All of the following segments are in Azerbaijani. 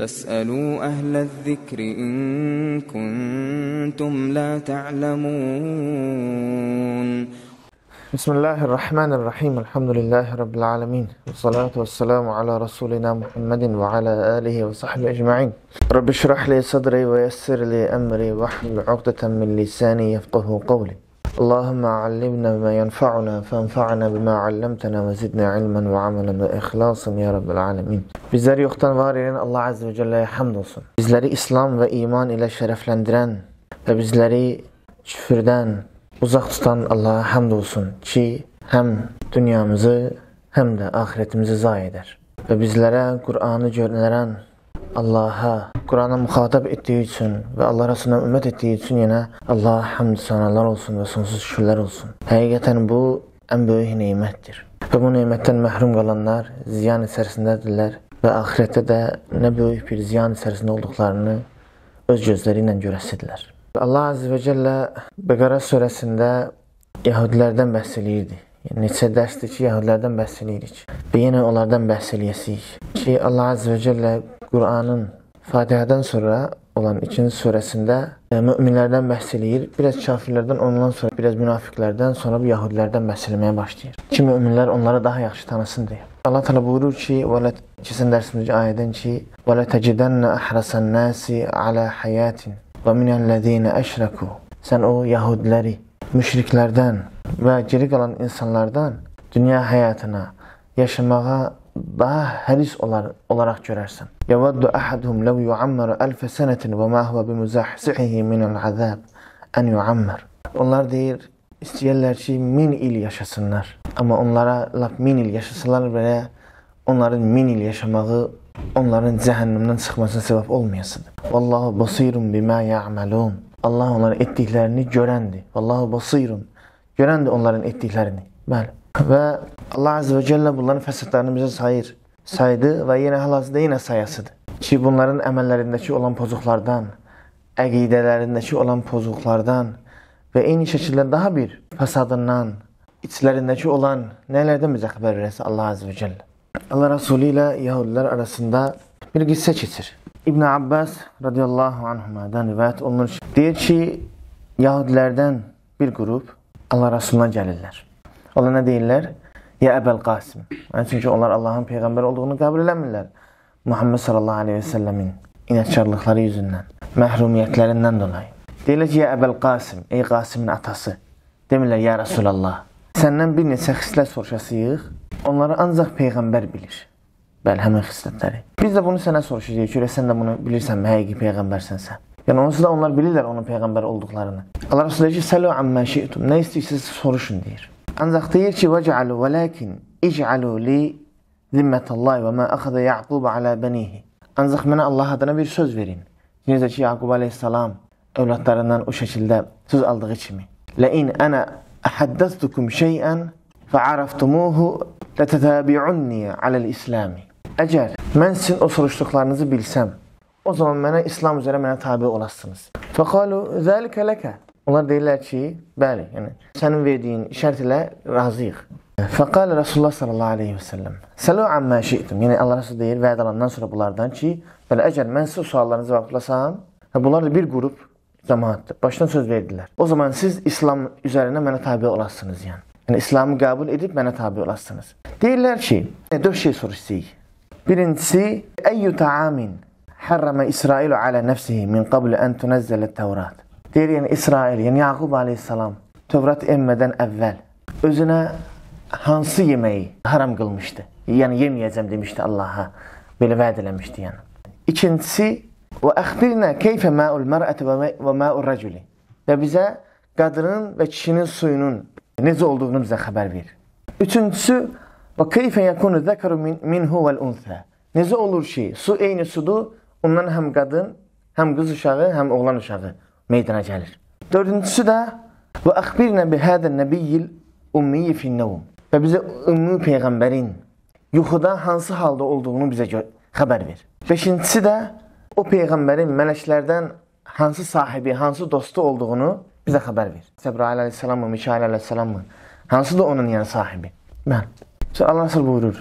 فاسألوا أهل الذكر إن كنتم لا تعلمون بسم الله الرحمن الرحيم الحمد لله رب العالمين والصلاة والسلام على رسولنا محمد وعلى آله وصحبه أجمعين رب اشرح لي صدري ويسر لي أمري واحلل عقدة من لساني يفقه قولي اللهم علمنا ما ينفعنا فانفعنا بما علمتنا وزدنا علما ve amelen ve ihlasan ya Rabbil alamin. Bizləri yoxdan var edən Allah azze və celləyə hamd olsun. Bizləri İslam və iman ilə şərəfləndirən və bizləri küfrdən uzaq tutan Allah'a hamd olsun ki, həm dünyamızı, həm də axirətimizi zayi edər və bizlərə Qur'anı görünərən Allaha, Qurana müxatab etdiyi üçün və Allah Rasuluna ümmət etdiyi üçün yenə Allaha hamd sanalar olsun və sonsuz şükürlər olsun. Həqiqətən bu ən böyük nemətdir. Və bu nemətdən məhrum qalanlar ziyan içərisindədirlər və axirətdə də nə böyük bir ziyan içərisində olduqlarını öz gözləri ilə görəsidirlər. Allah Azze və Cəllə Bəqara surəsində Yahudilərdən bəhs eləyirdi. Neçə dərsdir ki, yəhudilərdən bəhs eləyirik. Və yenə onlardan bəhs eləyəsiyik ki, Allah Azze və Cəllə Qur'anın Fatihədən sonra olan ikinci surəsində e, möminlərdən bəhs eləyir, biraz kafirlərdən, ondan sonra biraz münafiqlərdən, sonra bu yəhudilərdən bəhs eləməyə başlayır. Ki, möminlər onları daha yaxşı tanısın deyə. Allah təala buyurur ki, "Vələ keçən dərsimizdə ayədən ki, "Vələ təcədanna ahrasan nasi ala hayatin və minəllezina əşraku." Sən o yəhudiləri müşriklərdən və geri qalan insanlardan dünya həyatına yaşamağa daha həris olar, olaraq görərsən. Yəvəddu əhədhum ləv yuammaru əlfə sənətin və mə huvə bimüzəhsihi minəl əzəb ən yuammar. Onlar deyir, istəyirlər ki, min il yaşasınlar. Amma onlara lap min il yaşasalar belə onların min il yaşamağı onların cəhənnəmdən çıxmasına səbəb olmayasıdır. Vallahu basirun bima ya'malun. Allah onların etdiklərini görəndir. Vallahu basirun. Görəndir onların etdiklərini. Bəli. Və Allah Azze və Cəllə bunların fəsadlarını bizə sayır. Saydı və yenə hal-hazırda yenə sayasıdır. Ki, bunların əməllərindəki olan pozuqlardan, əqidələrindəki olan pozuqlardan və eyni şəkildə daha bir fəsadından, içlərindəki olan nələrdən bizə xəbər verəsə Allah Azze və Cəllə. Allah Rasulü ilə Yahudilər arasında bir qissə keçir. İbn Abbas radiyallahu anhumadan rivayət olunur ki, deyir ki, yahudilərdən bir qrup Allah Rasuluna gəlirlər. Ona nə deyirlər? Ya Əbəl Qasim. Yəni, çünki onlar Allahın Peyğəmbər olduğunu qəbul eləmirlər. Muhammed sallallahu aleyhi ve sellemin inatçarlıqları yüzündən, məhrumiyyətlərindən dolayı. Deyirlər ki, ya Əbəl Qasim, ey Qasimin atası. Demirlər, ya Rasulallah, səndən bir neçə xislət soruşasıyıq, onları ancaq Peyğəmbər bilir. Bəli, həmin xislətləri. Biz də bunu sənə soruşacağıq ki, sən də bunu bilirsənmi, həqiqi peyğəmbərsənsə. Yəni onsuz da onlar bilirlər onun peyğəmbər olduqlarını. Allah Rəsulü deyir ki, "Səlu amma şeytum." Nə istəyirsiniz soruşun deyir. Ancaq deyir ki, "Vəcəalu velakin ic'alu li zimmetallahi və ma akhadha Yaqub ala banihi." Ancaq mənə Allah adına bir söz verin. Necə ki Yaqub alayhissalam övladlarından o şəkildə söz aldığı kimi. "La in ana ahaddathukum şey'an fa'araftumuhu la tatabi'unni ala al-islam." Əgər mən sizin o soruşduqlarınızı bilsəm, o zaman mənə İslam üzrə mənə tabi olasınız. Fəqalu zəlikə ləkə. Onlar deyirlər ki, bəli, yəni sənin verdiyin şərt ilə razıyıq. Fəqal Rasulullah sallallahu alayhi və sallam: "Səlu amma şeytum." Yəni Allah Rəsulu deyir vəd alandan sonra bunlardan ki, belə əgər mən sizə suallarınızı cavablasam, və hə, bunlar da bir qrup cəmaatdır. Başdan söz verdilər. O zaman siz İslam üzərinə mənə tabe olasınız, yəni. Yəni İslamı qəbul edib mənə tabe olasınız. Deyirlər ki, dörd şey soruşacağıq. Birincisi, Eyyü ta'amin hərrəmə İsrailu alə nəfsihi min qabli ən tünəzzələ təvrat. Deyir, yəni İsrail, yəni Yaqub aleyhissalam Tövrat emmədən əvvəl özünə hansı yeməyi haram qılmışdı? Yəni yeməyəcəm demişdi Allaha. Belə vəd eləmişdi yəni. İkincisi, və əxbirnə keyfə məul mərəti və məul rəculi. Və bizə qadının və kişinin suyunun necə olduğunu bizə xəbər verir. Üçüncüsü, Və keyfə yekunu zəkaru minhu vəl unsə. Necə olur ki, su eyni sudur, ondan həm qadın, həm qız uşağı, həm oğlan uşağı meydana gəlir. Dördüncüsü də və əxbirnə bi hədən nəbiyyil ummiyyi finnəvum. Və bizə ümmi peyğəmbərin yuxuda hansı halda olduğunu bizə xəbər ver. Beşincisi də o peyğəmbərin mələklərdən hansı sahibi, hansı dostu olduğunu bizə xəbər ver. Səbrəil əleyhissalamı, Mikail əleyhissalamı, hansı da onun yəni sahibi? Mən. Allah əsəl buyurur,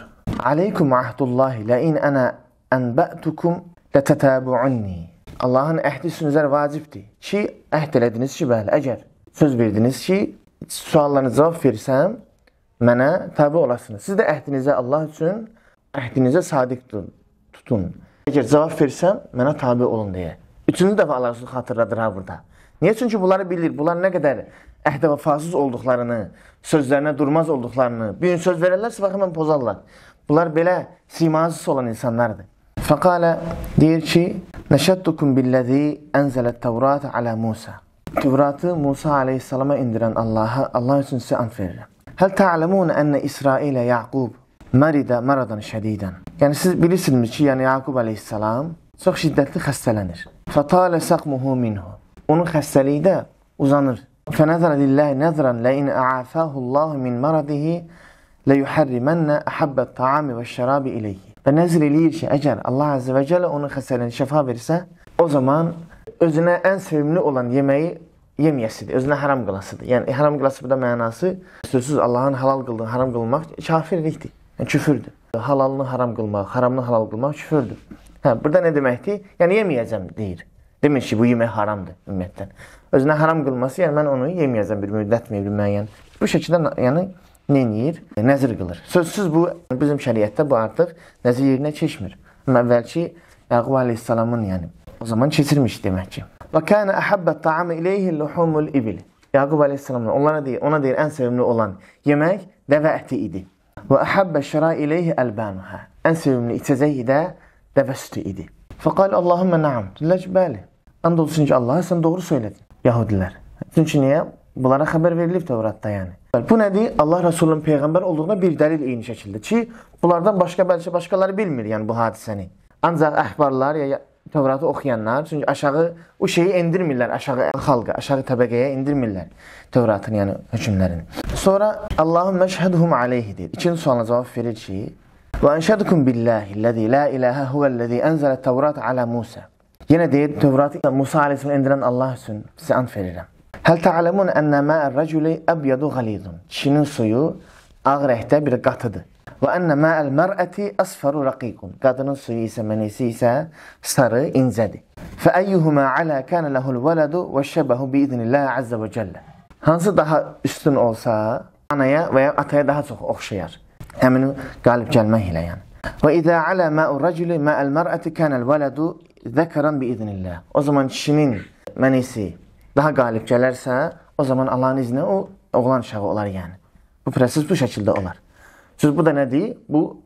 Aleykum ahdullahi lə in ənə ənbətukum lətətəbuunni. Allahın əhdi üstünüzə vacibdir ki, əhd elədiniz ki, bəli, əgər söz verdiniz ki, suallarınıza cavab versəm, mənə təbi olasınız. Siz də əhdinizə Allah üçün əhdinizə sadiq tutun. Əgər cavab versəm, mənə tabi olun deyə. Üçüncü dəfə Allah Rəsulü xatırladır ha burada. Niyə? Çünki bunları bilir. Bunlar nə qədər əhdə vəfasız olduqlarını, sözlərinə durmaz olduqlarını, bir gün söz verərlərsə, bax, həmən pozarlar. Bunlar belə simazısı olan insanlardır. Fəqalə deyir ki, Nəşəddukum billəzi ənzələt Tevratı alə Musa. Tevratı Musa aleyhissalama indirən Allaha, Allah üçün sizə ant verirəm. Həl tə'ləmun ənə İsrailə Yaqub məridə məradan şədidən. Yəni, siz bilirsiniz ki, yəni Yaqub aleyhissalam çox şiddətli xəstələnir. Fətələ səqmuhu minhu. Onun xəstəliyi də uzanır. فنظر لله نظرا لئن أعافاه الله من مرضه leyuharrimanna ahabbet taami ve şerabi ileyhi. Və nəzr eləyir ki, əgər Allah Azze və Cəllə onun xəsəlini şəfa versə, o zaman özünə ən sevimli olan yeməyi yeməyəsidir, özünə haram qılasıdır. Yəni, haram qılası bu da mənası, sözsüz Allahın halal qıldığını haram qılmaq kafirlikdir, yəni küfürdür. Halalını haram qılmaq, haramını halal qılmaq küfürdür. Hə, burada nə deməkdir? Yəni, yeməyəcəm deyir. Demir ki, bu yemək haramdır ümumiyyətdən. Özünə haram qılması, yəni mən onu yeməyəcəm bir müddət, bir müəyyən. Bu şəkildə yəni nə eləyir? Nəzir qılır. Sözsüz bu bizim şəriətdə bu artıq nəzir yerinə keçmir. Amma əvvəlki Yaqub əleyhissalamın yəni o zaman keçirmiş demək ki. Və kana ahabba ta'am ilayhi luhumul ibil. Yaqub əleyhissalam onlara deyir, ona deyir ən sevimli olan yemək dəvə əti idi. Və ahabba şira ilayhi albanuha. Ən sevimli içəcəyi də dəvə sütü idi. Fəqal Allahumma na'am. Dilləc bəli. And olsun ki, Allah'a sən doğru söyledin. Yahudilər. Çünki niyə? Bunlara xəbər verilib Tevratda yəni. Bu nədir? Allah Rəsulunun peyğəmbər olduğuna bir dəlil eyni şəkildə ki, bunlardan başqa bəlkə başqaları bilmir yəni bu hadisəni. Ancaq əhbarlar ya Tevratı oxuyanlar, çünki aşağı o şeyi endirmirlər aşağı xalqa, aşağı təbəqəyə endirmirlər Tevratın yəni hökmlərini. Sonra Allahum məşhədhum alayhi deyir. İkinci suala cavab verir ki: "Və enşədukum billahi allazi la ilaha huvallazi enzelet Tevrat ala Musa." Yenə deyir, Tövratı Musa aleyhissalam indirən Allah üçün sizə ant verirəm. Həl ta'ləmun ənnə mə'ər rəculi əbyadu qalidun. Kişinin suyu ağ rəngdə bir qatıdır. Və ənnə mə'əl mər'əti əsfəru rəqiqun. Qadının suyu isə mənisi isə sarı, incədir. Fə əyyuhumə alə kənə ləhul vələdu və şəbəhu biiznilləh əzzə və cəllə. Hansı daha üstün olsa, anaya və ya ataya daha çox oxşayar. Həmin qalib gəlmək ilə yəni. Və idə alə məu rəcülü məəl mərəti kənəl vələdu zəkəran bi iznillah. O zaman kişinin mənisi daha qalib gələrsə, o zaman Allahın izni o oğlan uşağı olar yəni. Bu proses bu şəkildə olar. Söz bu da nədir? Bu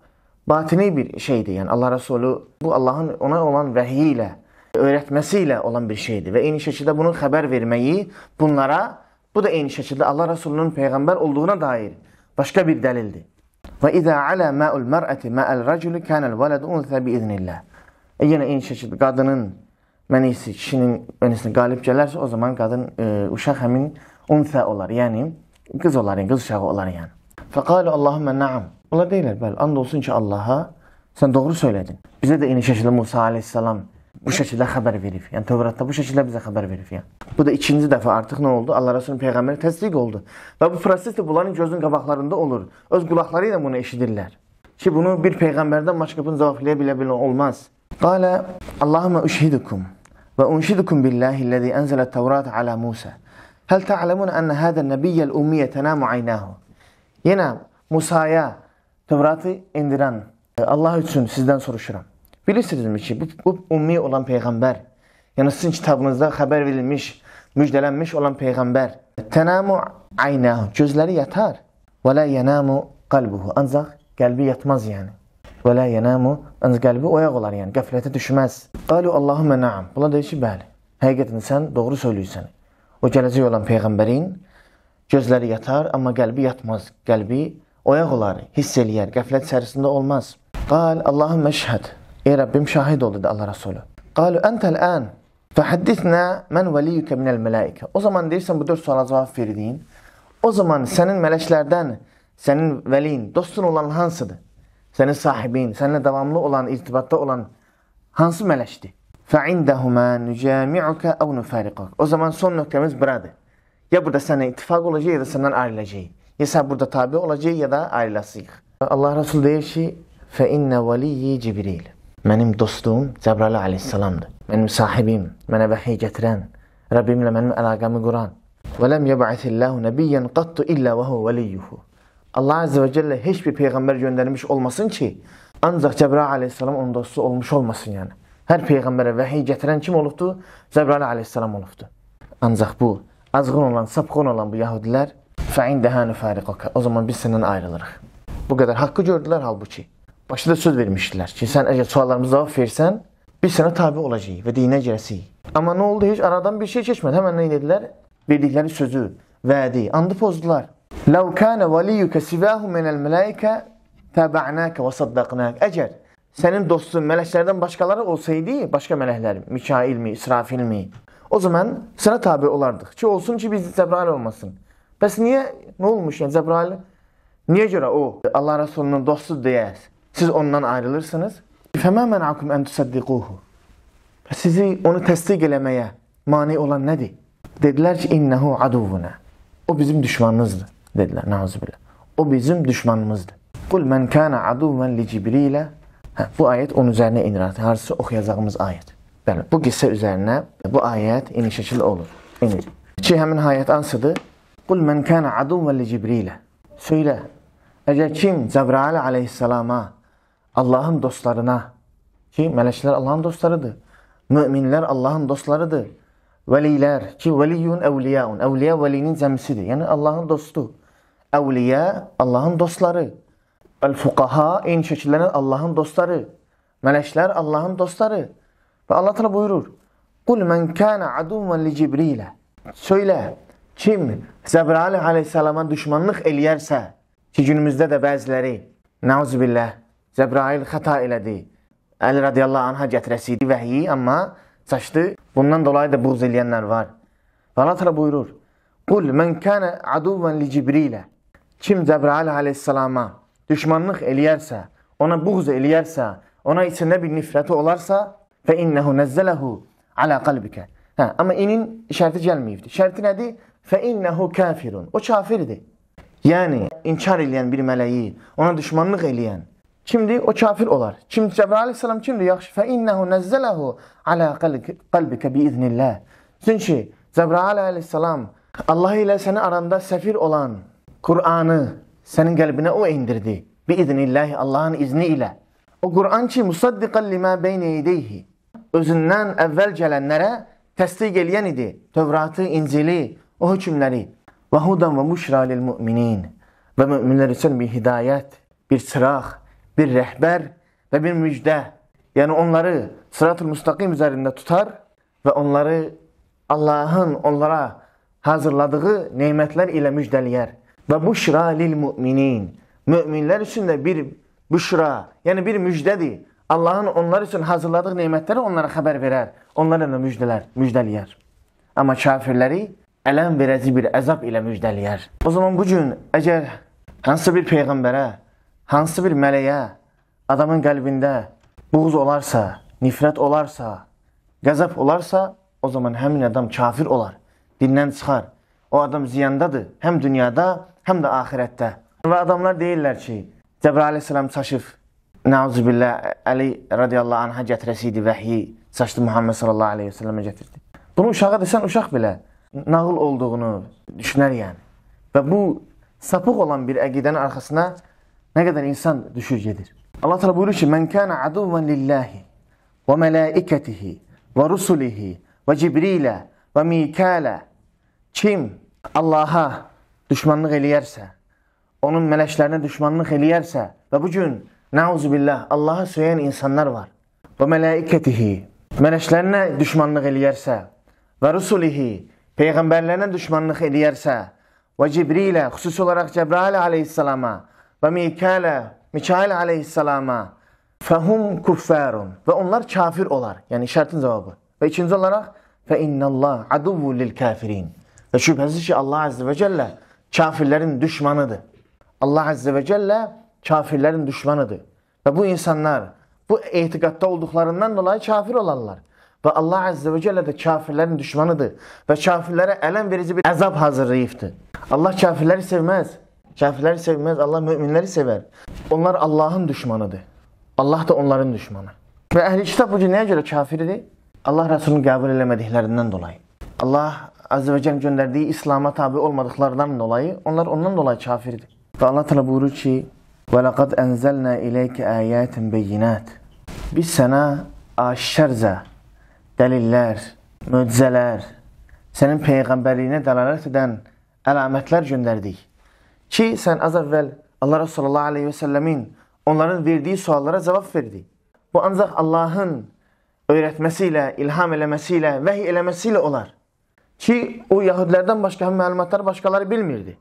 batini bir şeydir. Yəni Allah Rəsulü bu Allahın ona olan vəhiyi ilə, öyrətməsi ilə olan bir şeydir. Və eyni şəkildə bunun xəbər verməyi bunlara, bu da eyni şəkildə Allah Rəsulünün peyğəmbər olduğuna dair başqa bir dəlildir. Və idə alə məul mərəti məəl rəcülü kənəl vələd unsə biiznillah. E, yenə eyni şəkildə qadının mənisi kişinin mənisini qalib gələrsə, o zaman qadın e, uşaq həmin unsə olar, yəni qız olar, yəni, qız uşağı olar yəni. Fəqalə Allahümmə naam. Onlar deyirlər, bəli, and olsun ki, Allaha sən doğru söylədin. Bizə də eyni şəkildə Musa aleyhissalam bu şəkildə xəbər verib. Yəni Tövratda bu şəkildə bizə xəbər verib. Yəni. Bu da ikinci dəfə artıq nə oldu? Allah Rəsulünün peyğəmbəri təsdiq oldu. Və bu proses də bunların gözünün qabaqlarında olur. Öz qulaqları ilə bunu eşidirlər. Ki bunu bir peyğəmbərdən başqa bunu cavabləyə bilə bilən olmaz. Qala Allahumma ushhidukum və unshidukum billahi allazi anzala at-taurata ala Musa. Hal ta'lamun anna hada an-nabiyya al-ummiya tanamu aynahu. Yenə Musaya Tövratı indirən Allah üçün sizdən soruşuram. Bilirsinizmi ki, bu, bu ummi olan Peyğəmbər, yəni sizin kitabınızda xəbər verilmiş, müjdələnmiş olan Peyğəmbər, tənamu aynə, gözləri yatar, və lə yənəmu qalbuhu, ancaq qəlbi yatmaz yəni. Və lə yənəmu, ancaq qəlbi oyaq olar yəni, qəflətə düşməz. Qalu Allahümə naam, buna deyir ki, bəli, həqiqətən sən doğru söylüysən. O gələcək olan Peyğəmbərin gözləri yatar, amma qəlbi yatmaz, qəlbi oyaq olar, hiss eləyər, qəflət içərisində olmaz. Qal Allahümə şəhəd, Ey Rəbbim, şahid ol, dedi Allah Rasulü. Qalu, əntəl ən, fəhəddisnə mən vəliyyükə minəl mələikə. O zaman deyirsən, bu dörd suala cavab verdiyin. O zaman sənin mələklərdən, sənin vəlin, dostun olan hansıdır? Sənin sahibin, səninlə davamlı olan, irtibatda olan hansı mələkdir? Fəindəhumə nücəmi'ukə əv nüfəriqək. O zaman son nöqtəmiz buradır. Ya burada sənə ittifaq olacaq, ya da səndən ayrılacaq. Ya sən burada tabi olacaq, ya da ayrılacaq. Allah Rasul deyir ki, fəinnə valiyyi Cibril. Mənim dostum Cəbrail əleyhissalamdır. Mənim sahibim, mənə vəhiy gətirən, Rəbbimlə mənim əlaqəmi quran. Və ləm yəb'asillahu nabiyyan qattu illə və huve veliyuhu. Allah Azze ve Celle heç bir peyğəmbər göndərmiş olmasın ki, ancaq Cəbrail əleyhissalam onun dostu olmuş olmasın yəni. Hər peyğəmbərə vəhiy gətirən kim olubdu? Cəbrail əleyhissalam olubdu. Ancaq bu azğın olan, sapqın olan bu yəhudilər fəindəhə nufariqaka. O zaman biz səndən ayrılırıq. Bu qədər haqqı gördülər halbuki. Başta söz vermiştiler Ki sen eğer suallarımıza cavab versən, biz sənə tabi olacağıq ve dinə girəcəyik. Amma nə oldu? hiç aradan bir şey geçmedi hemen ne dediler? Verdikləri sözü, vədi, andı pozdular. Ləv kana valiyyuka sivahu minəl mələikə təbə'naka və saddaqnak. Əgər sənin dostun mələklərdən başqaları olsaydı, başqa mi, Mikailmi, mi? o zaman sana tabi olardık. Ki olsun ki biz Cəbrail olmasın. Bəs niye? Ne olmuş? yani Cəbrail Niye görə o Allah Resulünün dostu deyəs? Siz ondan ayrılırsınız. Fəmə mənakum ən tusaddiquhu. Sizi onu təsdiq eləməyə mane olan nədir? Dedilər ki, innehu aduvuna. O bizim düşmanımızdır, dedilər. Nauzubillah. O bizim düşmanımızdır. Qul men kana aduvan li Cibrilə. Hə, bu ayət onun üzərinə inir. Harısı oxuyacağımız ayət. Bəli, bu qissə üzərinə bu ayət eniş şəkil olur. İnir. Ki həmin ayət hansıdır? Qul men kana aduvan li Cibrilə. Söylə. Əgər kim Cəbrailə aleyhissalama Allah'ın dostlarına ki melekler Allah'ın dostlarıdır. Müminler Allah'ın dostlarıdır. Veliler ki veliyun evliyaun. Evliya velinin cemsidir. Yani Allah'ın dostu. Evliya Allah'ın dostları. El fukaha en şekillerin Allah'ın dostları. Melekler Allah'ın dostları. Ve Allah Teala buyurur. Kul men kana aduven li Cibril'e. Söyle kim Zebrail aleyhisselama düşmanlık eləyərsə ki günümüzde de bazıları nauzubillah Cəbrail xəta elədi. Əli radiyallahu anha gətirəsiydi vəhiyi, amma çaşdı. Bundan dolayı da buğz eləyənlər var. Və Allah təala buyurur: "Qul men kana aduvan li Cibrilə" Kim Cəbrail alayhissalama düşmanlıq eləyərsə, ona buğz eləyərsə, ona içində bir nifrəti olarsa, "Fe innehu nazzalehu ala qalbika." Hə, amma inin şərti gəlməyibdi. Şərti nədir? "Fe innehu kafirun." O kafirdir. Yəni inkar eləyən bir mələyi, ona düşmanlıq eləyən kimdir? O kafir olar. Kim Cəbrail əleyhissalam kimdir? Yaxşı. Fə innehu nəzzələhu alə qalbikə biiznillah. Çünki Cəbrail əleyhissalam Allah ilə səni aranda səfir olan Qur'anı sənin qəlbinə o indirdi. Biiznillah Allahın izni ilə. O Qur'an ki, musaddiqan limə beynə edeyhi. Özündən əvvəl gələnlərə təsdiq eləyən idi. Tövratı, İncili, o hökmləri. Və hudan və müşra lil müminin. Və müminlər üçün bir hidayət, bir çıraq, bir rehber ve bir müjde. Yani onları sırat-ı müstakim üzerinde tutar ve onları Allah'ın onlara hazırladığı nimetler ile müjdeleyer. Ve buşra lil müminin. Müminler üçün də bir büşra, yəni bir müjdədir. Allahın onlar üçün hazırladığı nemətləri onlara xəbər verər, onlara da müjdələr, müjdələyər. Amma kafirləri ələm verəci bir əzab ilə müjdələyər. O zaman bu gün əgər hansısa bir peyğəmbərə hansı bir mələyə adamın qəlbində buğz olarsa, nifrət olarsa, qəzəb olarsa, o zaman həmin adam kafir olar, dindən çıxar. O adam ziyandadır, həm dünyada, həm də axirətdə. Və adamlar deyirlər ki, Cəbrail əleyhissalam çaşıb, Nauzubillah Əli radiyallahu anha gətirəsiydi vəhyi, çaşdı Muhammed sallallahu aleyhi ve sellemə gətirdi. Bunu uşağa desən, uşaq belə nağıl olduğunu düşünər yəni. Və bu sapıq olan bir əqidənin arxasına Ne kadar insan düşürcedir. Allah Teala buyuruyor ki men kana aduven lillahi ve melaiketihi ve rusulihi ve Cibril'e ve Mikale kim Allah'a düşmanlık eleyerse onun meleşlerine düşmanlık eleyerse ve bugün nauzubillah Allah'a söyleyen insanlar var. Ve melaiketihi meleşlerine düşmanlık eleyerse ve rusulihi peygamberlerine düşmanlık eleyerse ve Cibril'e husus olarak Cebrail aleyhisselama və Mikələ, Mikail aleyhissalama fəhum kuffərun və onlar kafir olar. Yəni şərtin cavabı. Və ikinci olaraq fə innallah aduvvul lil kafirin. Və şübhəsiz ki Allah azze və cəllə kafirlərin düşmanıdır. Allah azze və cəllə kafirlərin düşmanıdır. Və bu insanlar bu etiqadda olduqlarından dolayı kafir olarlar. Və Allah Azze və Cəllə də kafirlərin düşmanıdır və kafirlərə ələm verici bir əzab hazırlayıbdır. Allah kafirləri sevməz. Kafirləri sevməz, Allah möminləri sevər. Onlar Allahın düşmanıdır. Allah da onların düşmanı. Və əhli kitab bu gün nəyə görə kafirdir? Allah Rəsulunu qəbul eləmədiklərindən dolayı. Allah Azze və Cəl göndərdiyi İslama tabi olmadıklarından dolayı onlar ondan dolayı kafirdir. Və Allah tələ buyurur ki, وَلَقَدْ أَنْزَلْنَا إِلَيْكَ آيَاتٍ بَيِّنَاتٍ Biz sənə aşşərzə, dəlillər, möcüzələr, sənin peyğəmbərliyinə dəlalət edən əlamətlər göndərdik. Ki sen az evvel Allah Resulü aleyhi ve sellemin onların verdiği suallara cevap verdi. Bu ancak Allah'ın öğretmesiyle, ilham elemesiyle, vahiy elemesiyle olar. Ki o Yahudilerden başka malumatlar başkaları bilmirdi.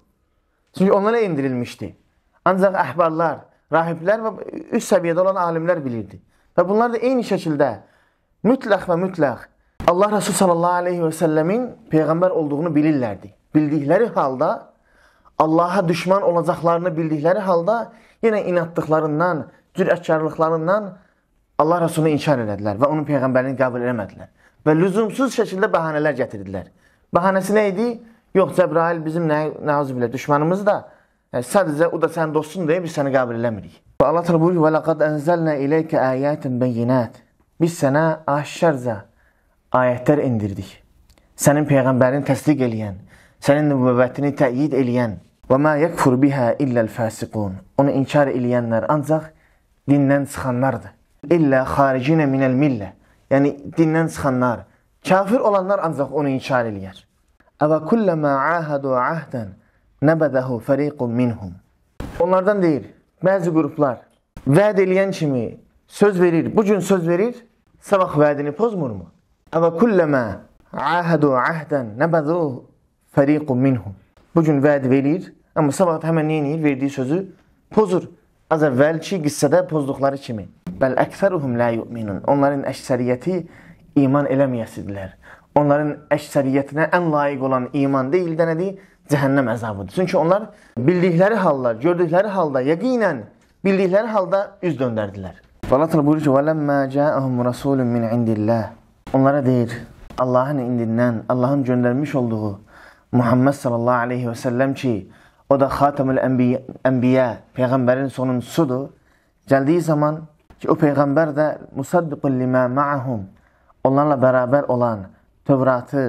Çünkü onlara indirilmişti. Ancak ahbarlar, rahipler ve üst seviyede olan alimler bilirdi. Ve bunlar da aynı şekilde mütlak ve mütlak Allah Resulü sallallahu aleyhi ve sellemin peygamber olduğunu bilirlerdi. Bildikleri halde. Allaha düşman olacaqlarını bildikləri halda yenə inatdıqlarından, cürətkarlıqlarından Allah Rasulunu inkar elədilər və onun peyğəmbərini qəbul eləmədilər. Və lüzumsuz şəkildə bəhanələr gətirdilər. Bəhanəsi nə idi? Yox, Cəbrail bizim nə, nəzib ilə düşmanımız da, yəni, sadəcə o da sənin dostun deyə biz səni qəbul eləmirik. Və Allah təala buyurur: "Və laqad enzelna ileykə ayatin beyinat." Biz sənə aşkarca ayətlər indirdik. Sənin peyğəmbərini təsdiq eləyən, sənin nübüvvətini təyid eləyən Və mə yəkfur bihə illəl fəsiqun. Onu inkar eləyənlər ancaq dindən çıxanlardır. İllə xaricinə minəl millə. Yəni, dindən çıxanlar. Kafir olanlar ancaq onu inkar eləyər. Əvə kulləmə əhədu əhdən nəbədəhu fəriqun minhum. Onlardan deyir, bəzi qruplar vəd eləyən kimi söz verir, bu gün söz verir, sabah vədini pozmurmu? Əvə kulləmə əhədu əhdən nəbədəhu fəriqun minhum. Bu gün vəd verir, Amma sabah həmən neyini verdiyi sözü pozur. Az əvvəlki qissədə pozduqları kimi. Bəl əksəruhum la yu'minun. Onların əksəriyyəti iman eləməyəsidirlər. Onların əksəriyyətinə ən layiq olan iman deyil də nədir? Cəhənnəm əzabıdır. Çünki onlar bildikləri halda, gördükləri halda, yəqinən bildikləri halda üz döndərdilər. Allah təala buyurur ki: "Vələmmə ca'ahum rasulun min indillah." Onlara deyir: Allahın indindən, Allahın göndərmiş olduğu Muhammed sallallahu aleyhi və səlləm ki, O da Xatamül Ənbiyə, Peyğəmbərin sonuncusudur. Gəldiyi zaman ki, o Peyğəmbər də Musaddiqul limə ma'hum, onlarla bərabər olan Tövratı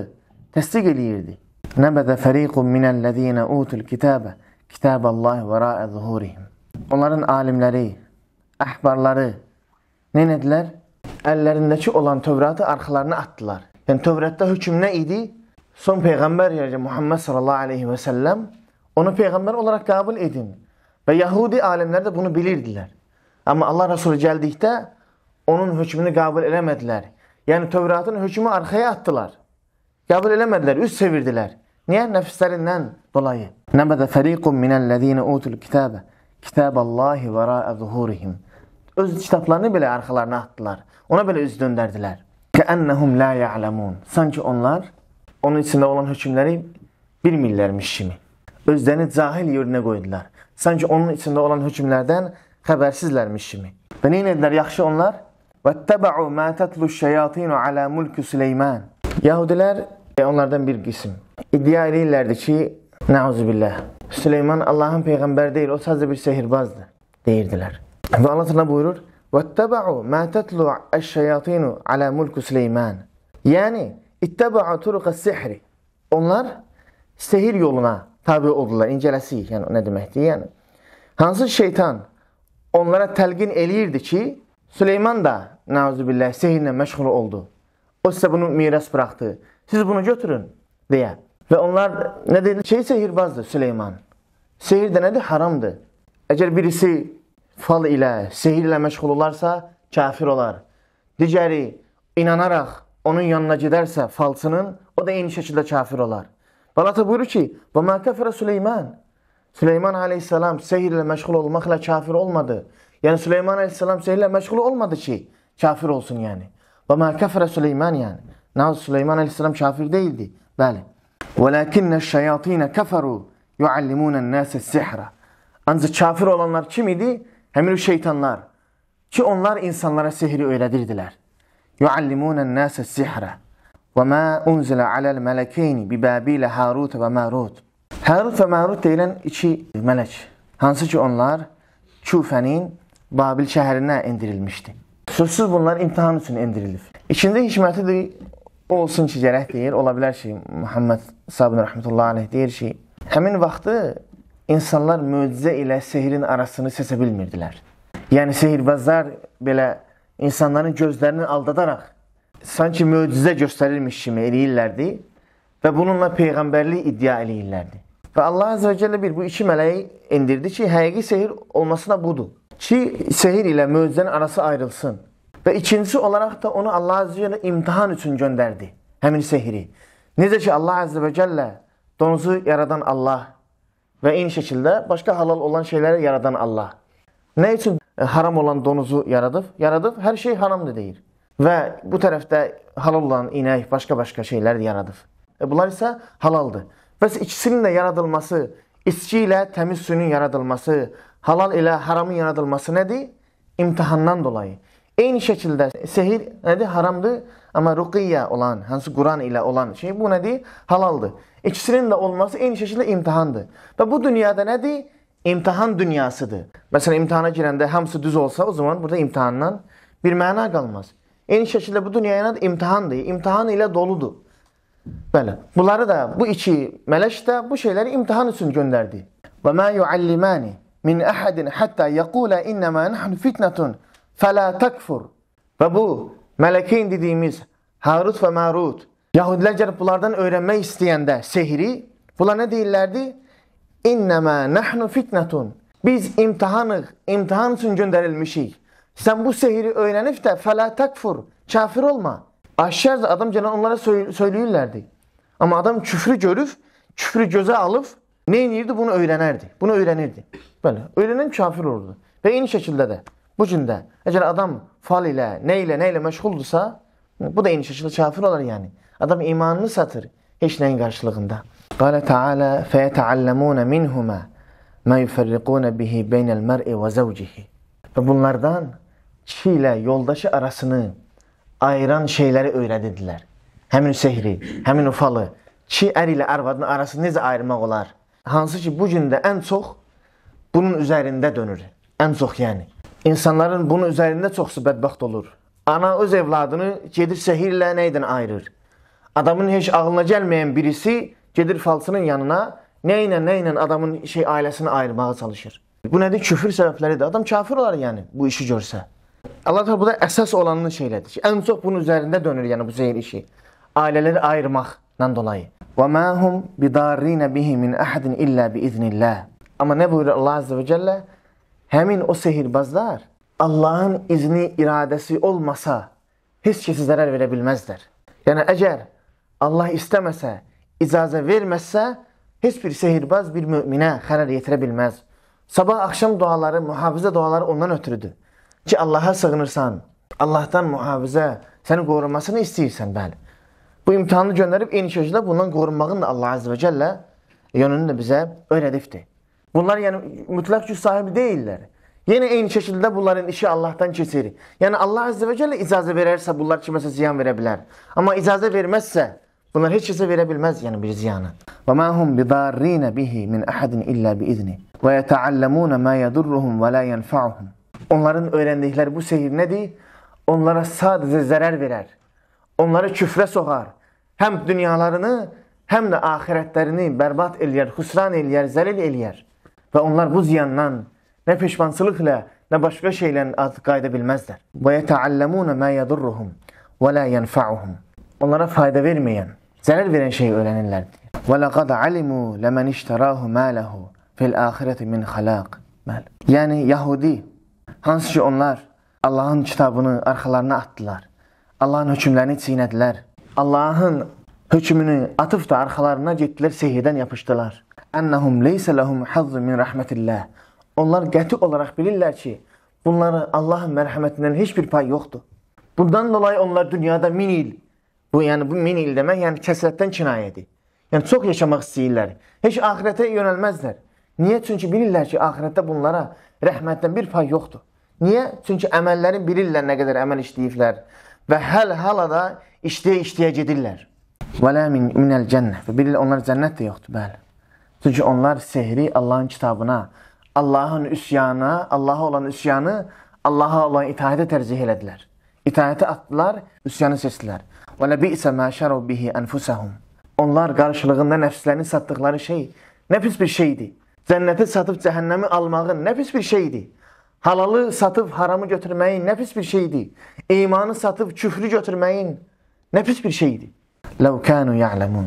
təsdiq eləyirdi. Nəbədə fəriqun minəl-ləzina utul kitabə, kitaballahi vera'ə zuhurihim. Onların alimləri, əhbarları nə edilər? Əllərindəki olan Tövratı arxalarına atdılar. Yəni Tövratda hökm nə idi? Son peyğəmbər yəni Muhammed sallallahu alayhi və sallam Onu peyğəmbər olaraq qəbul edin. Və Yahudi alimlər də bunu bilirdilər. Amma Allah Resulü gəldikdə onun hökmünü qəbul eləmədilər. Yəni Tövratın hökmü arxaya atdılar. Qəbul eləmədilər, üz çevirdilər. Niyə? Nəfslərindən dolayı. Nəbədə fəriqun minəl-ləzina utul kitaba kitaballahi vera'a zuhurihim. Öz kitablarını belə arxalarına atdılar. Ona belə üz döndərdilər. Kəənnəhum la ya'lamun. Sanki onlar onun içində olan hökmləri bilmirlərmiş kimi özlərini cahil yerinə qoydular. Sanki onun içində olan hökmlərdən xəbərsizlərmiş kimi. Və nə edilər yaxşı onlar? Vəttəbəu mə tətlu şeyatinu alə mulki Süleyman. Yahudilər onlardan bir qisim. İddia edirlərdi ki, Nauzu billah. Süleyman Allahın peyğəmbəri deyil, o sadəcə bir sehirbazdır, deyirdilər. Və Allah təala buyurur: "Vəttəbəu mə tətlu əş-şeyatinu alə mulki Süleyman." Yəni, ittəbəu turuqəs-sihri. Onlar sehir yoluna tabi oldular, incələsik, yəni nə deməkdir, yəni. Hansı şeytan onlara təlqin eləyirdi ki, Süleyman da, nəvzu billah, sehirlə məşğul oldu. O sizə bunu miras bıraxdı, siz bunu götürün, deyə. Və onlar, nə deyir, şey sehirbazdır Süleyman. Sehir də nədir? Haramdır. Əgər birisi fal ilə, sehir ilə məşğul olarsa, kafir olar. Digəri, inanaraq onun yanına gedərsə falçının, o da eyni şəkildə kafir olar. Və Allah buyurur ki, "Və mə kəfərə Süleyman." Süleyman əleyhissalam sehrlə məşğul olmaqla kafir olmadı. Yəni Süleyman əleyhissalam sehrlə məşğul olmadı ki, kafir olsun yəni. Və mə kəfərə Süleyman yəni. Nə Süleyman əleyhissalam kafir deyildi. Bəli. "Vəlakinnəş-şeyatin kəfəru yuallimunən-nəsə-sihra." Ancaq kafir olanlar kim idi? Həmin o şeytanlar ki, onlar insanlara sehri öyrədirdilər. Yuallimunən-nəsə-sihra. Və mə unzilə aləl mələkeyni bi bəbilə Harut və Mərud. Harut və Mərud deyilən iki mələk, hansı ki onlar Küfənin Babil şəhərinə endirilmişdi. Sözsüz bunlar imtihan üçün endirilib. İkinci hikmətidir, olsun ki, gərək deyir, ola bilər ki, Muhammed Sabir Rəhmətullah aleyh deyir ki, həmin vaxtı insanlar möcüzə ilə sehirin arasını seçə bilmirdilər. Yəni, sehirbazlar belə insanların gözlərini aldadaraq sanki möcüzə göstərilmiş kimi eləyirlərdi və bununla peyğəmbərlik iddia eləyirlərdi. Və Allah Azərə Cəllə bir bu iki mələyi indirdi ki, həqiqi sehir olması da budur. Ki, sehir ilə möcüzənin arası ayrılsın. Və ikincisi olaraq da onu Allah Azərə Cəllə imtihan üçün göndərdi, həmin sehri. Necə ki, Allah Azərə Cəllə donuzu yaradan Allah və eyni şəkildə başqa halal olan şeyləri yaradan Allah. Nə üçün haram olan donuzu yaradıb? Yaradıb, hər şey haramdır deyir. Və bu tərəfdə halalla inək, başqa-başqa şeylər yaradır. E, bunlar isə halaldır. Bəs ikisinin də yaradılması, içki ilə təmiz suyun yaradılması, halal ilə haramın yaradılması nədir? İmtihandan dolayı. Eyni şəkildə sehir nədir? Haramdır. Amma ruqiyyə olan, hansı Quran ilə olan şey bu nədir? Halaldır. İkisinin də olması eyni şəkildə imtihandır. Və bu dünyada nədir? İmtihan dünyasıdır. Məsələn, imtihana girəndə hamısı düz olsa, o zaman burada imtihandan bir məna qalmaz. İniş şekilde bu dünya inat imtihandı. İmtihan ile doludu. Böyle. Bunları da bu içi meleş de bu şeyleri imtihan için gönderdi. Ve ma yuallimani min ahadin hatta yekula innema nahnu fitnetun fela tekfur. Ve bu melekeyn dediğimiz Harut ve Marut Yahudiler gelip bunlardan öğrenme isteyende sehri bunlar ne değillerdi? İnnema nahnu fitnetun. Biz imtihanık, imtihan için gönderilmişik. Sen bu sehiri öğrenip de fela takfur, kafir olma. Aşşerz adam cana onlara söylüyorlardı. Ama adam küfrü görüp, küfrü göze alıp ne inirdi bunu öğrenerdi. Bunu öğrenirdi. Böyle öğrenen kafir olurdu. Ve aynı şekilde de bu cündə əgər adam fal ile nə ilə, nə ilə məşğuldursa, bu da eyni şəkildə kafir olar yani. Adam imanını satır hiç neyin karşılığında. Qala Taala: "Feyetaallamuna minhuma ma yufarriquna bihi beynel mer'i ve zevcihi." Və bunlardan kişi ilə yoldaşı arasını ayıran şeyləri öyrədirdilər. Həmin sehri, həmin ufalı, kişi ər ilə arvadın arasını necə ayırmaq olar? Hansı ki, bu gün də ən çox bunun üzərində dönür. Ən çox yəni. İnsanların bunun üzərində çoxsu bədbəxt olur. Ana öz evladını gedir sehirlə nə edən ayırır. Adamın heç ağlına gəlməyən birisi gedir falçının yanına, nə ilə nə ilə adamın şey ailəsini ayırmağa çalışır. Bu nədir? Küfür səbəbləridir. Adam kafir olar yəni bu işi görsə. Allah təala burada əsas olanını şeylədir ki, ən çox bunun üzərində dönür, yəni bu zeyir işi. Ailələri ayırmaqdan dolayı. Və ma hum bidarrin bihi min ahadin illa bi iznillah. Amma nə buyurur Allah Azze və Cəllə? Həmin o sehirbazlar Allahın izni, iradəsi olmasa heç kəsi zərər verə bilməzlər. Yəni, əgər Allah istəməsə, icazə verməzsə, heç bir sehirbaz bir müminə xərər yetirə bilməz. Sabah-axşam duaları, mühafizə duaları ondan ötürüdür ki, Allaha sığınırsan, Allahdan mühafizə, səni qorumasını istəyirsən, bəli. Bu imtihanı göndərib eyni şəkildə bundan qorunmağın da Allah Azə və Cəllə e, yönünü də bizə öyrədibdir. Bunlar yəni mütləq güc sahibi deyillər. Yenə eyni şəkildə bunların işi Allahdan keçir. Yəni Allah Azə və Cəllə icazə verərsə bunlar kiməsə ziyan verə bilər. Amma icazə verməzsə bunlar heç kəsə verə bilməz yəni bir ziyanı. Və ma hum bidarrin bihi min ahadin illa bi izni və yetaallamuna ma yadurruhum və la yanfa'uhum. Onların öyrəndikləri bu sehir nədir? Onlara sadəcə zərər verər. Onları küfrə soxar. Həm dünyalarını, həm də axirətlərini bərbad eləyər, xüsran eləyər, zəlil eləyər. Və onlar bu ziyandan nə peşmançılıqla, nə başqa şeylə artıq qayda bilməzlər. Və yətəalləmunə mə yədurruhum və lə yənfəuhum. Onlara fayda verməyən, zərər verən şeyi öyrənirlər. Və ləqad alimu ləmən iştərahu mələhu fil axirəti min xalaq. Yəni, Yahudi Hansı ki onlar Allahın kitabını arxalarına atdılar. Allahın hökmlərini çiynədilər. Allahın hökmünü atıb da arxalarına getdilər, sehyədən yapışdılar. Ennahum leysə lahum hazzu min rahmetillah. Onlar qəti olaraq bilirlər ki, bunlara Allahın mərhəmətindən heç bir pay yoxdur. Bundan dolayı onlar dünyada 1000 il bu yəni bu 1000 il demək, yəni kəsrətdən kinayədir. Yəni çox yaşamaq istəyirlər. Heç axirətə yönəlməzlər. Niyə? Çünki bilirlər ki, axirətdə bunlara rəhmətdən bir pay yoxdur. Niyə? Çünki əməlləri bilirlər nə qədər əməl işləyiblər və həl-hala da işləyə-işləyə gedirlər. Və lə min minəl cənnə. Və bilirlər, onlar cənnət də yoxdur, bəli. Çünki onlar sehri Allahın kitabına, Allahın üsyana, Allaha olan üsyanı, Allaha olan itaətə tərcih elədilər. İtaətə atdılar, üsyanı seçdilər. Və lə bi'sə mə şəru bihi ənfusəhum. Onlar qarşılığında nəfslərini satdıqları şey nə pis bir şeydir. Cənnəti satıb cəhənnəmi almağın nə pis bir şeydir. Halalı satıb haramı götürməyin nə pis bir şeydir. İmanı satıb küfrü götürməyin nə pis bir şeydir. Ləv kənu ya'ləmun.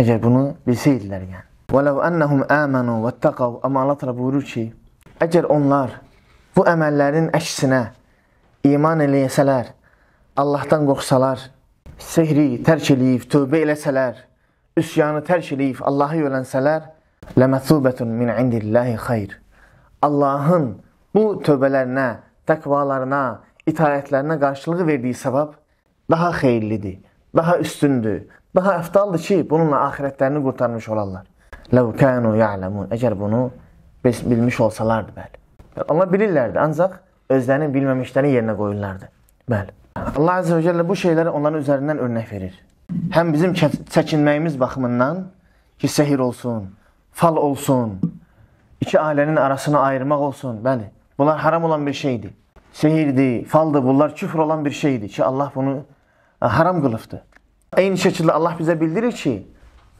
Əgər bunu bilsəydilər yəni. Və ləv ennəhum əmənu və təqav. Amma Allah təala buyurur ki, əgər onlar bu əməllərin əksinə iman eləyəsələr, Allahdan qorxsalar, sehri tərk eləyib, tövbə eləsələr, üsyanı tərk eləyib, Allahı yölənsələr, ləməthubətun min indillahi xeyr. Allahın bu tövbələrinə, təqvalarına, itayətlərinə qarşılığı verdiyi savab daha xeyirlidir, daha üstündür, daha əfdaldır ki, bununla axirətlərini qurtarmış olarlar. Ləv kənu ya'ləmun. Əgər bunu bilmiş olsalardı, bəli. Allah bilirlərdi, ancaq özlərinin bilməmişlərini yerinə qoyurlardı. Bəli. Allah Azərə və Cəllə bu şeyləri onların üzərindən örnək verir. Həm bizim çəkinməyimiz baxımından ki, səhir olsun, fal olsun, iki ailənin arasını ayırmaq olsun, bəli. Bunlar haram olan bir şeydi. Sehirdi, faldı bunlar küfür olan bir şeydi ki Allah bunu e, haram kılıftı. Aynı şekilde Allah bize bildirir ki,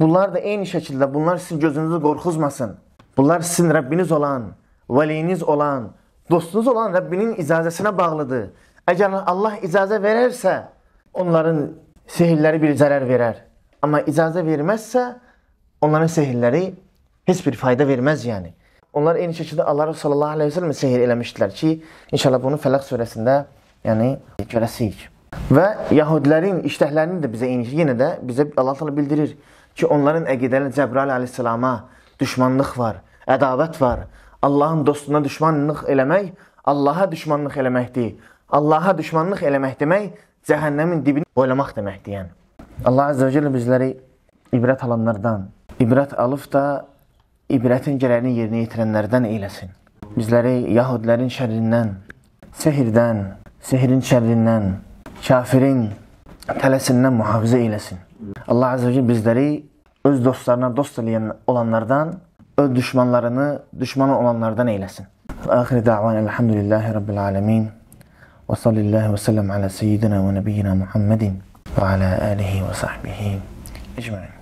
bunlar da aynı şekilde. bunlar sizin gözünüzü qorxuzmasın. Bunlar sizin Rabbiniz olan, veliyiniz olan, dostunuz olan Rəbbinin icazəsinə bağlıdır. Əgər Allah icazə verərsə, onların sehirləri bir zarar verer. Ama icazə vermezse onların sehirləri hiçbir fayda vermez yani. Onlar eyni şəkildə Allah sallallahu əleyhi və səlləmə sehr eləmişdilər ki, inşallah bunu Fələq surəsində, yəni görəsik. Və yəhudilərin iştəhlərini də bizə eyni yenə də bizə Allah təala bildirir ki, onların əqidəli Cəbrail əleyhissalama düşmanlıq var, ədavət var. Allahın dostuna düşmanlıq eləmək Allaha düşmanlıq eləməkdir. Allaha düşmanlıq eləmək demək cəhənnəmin dibini boylamaq deməkdir, yəni. Allah əzə və cəllə bizləri ibrət alanlardan, ibrət alıb da ibrətin gələni yerinə yetirənlərdən eyləsin. Bizleri Yahudilerin şərrindən, sehirden, sehirin şərrindən, kafirin tələsindən mühafizə eyləsin. Allah Azze ve Celle bizleri öz dostlarına dost olanlardan, öz düşmanlarını düşman olanlardan eyləsin. Ahir davan elhamdülillahi rabbil alemin. Ve sallallahu ve sellem ala seyyidina ve nebiyyina Muhammedin ve ala alihi ve sahbihi ecmain.